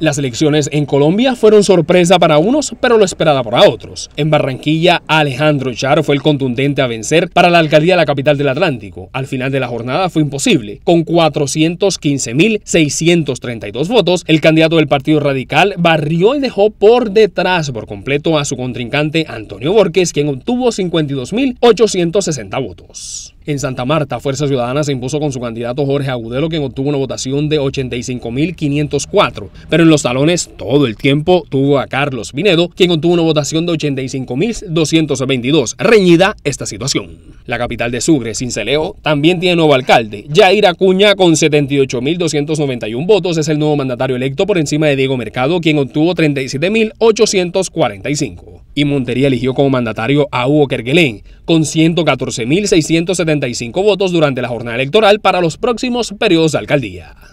Las elecciones en Colombia fueron sorpresa para unos, pero lo esperada para otros. En Barranquilla, Alejandro Charo fue el contundente a vencer para la alcaldía de la capital del Atlántico. Al final de la jornada fue imposible. Con 415.632 votos, el candidato del Partido Radical barrió y dejó por detrás por completo a su contrincante Antonio Borges, quien obtuvo 52.860 votos. En Santa Marta, Fuerza Ciudadana se impuso con su candidato Jorge Agudelo, quien obtuvo una votación de 85.504, pero en los salones todo el tiempo tuvo a Carlos Pinedo, quien obtuvo una votación de 85.222. Reñida esta situación. La capital de Sucre, Cinceleo, también tiene nuevo alcalde. Jair Acuña, con 78.291 votos, es el nuevo mandatario electo por encima de Diego Mercado, quien obtuvo 37.845. Y Montería eligió como mandatario a Hugo Kerguelén, con 114.675 votos durante la jornada electoral para los próximos periodos de alcaldía.